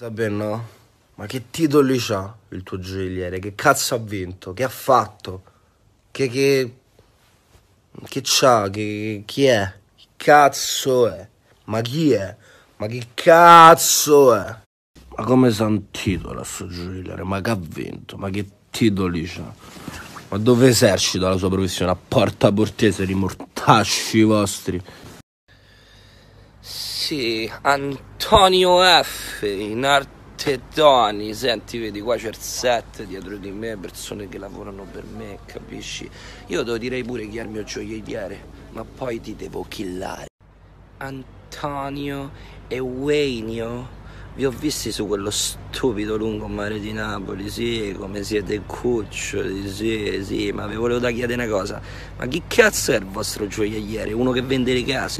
Zabenno, ma che titoli c'ha il tuo gioielliere? Che cazzo ha vinto? Che ha fatto? Che che... Che c'ha? Che, chi è? Che cazzo è? Ma chi è? Ma che cazzo è? Ma come s'antitola sto gioielliere? Ma che ha vinto? Ma che titoli c'ha? Ma dove esercita la sua professione? A porta portese, di mortacci vostri? Sì, antitola Antonio F in arte Tony senti vedi qua c'è il set dietro di me persone che lavorano per me capisci io te lo direi pure chi è il mio gioielliere ma poi ti devo killare Antonio e Eugenio vi ho visti su quello stupido lungomare di Napoli, sì, come siete cuccioli, sì, sì, ma vi volevo da chiedere una cosa, ma chi cazzo è il vostro gioielliere? Uno che vende le case?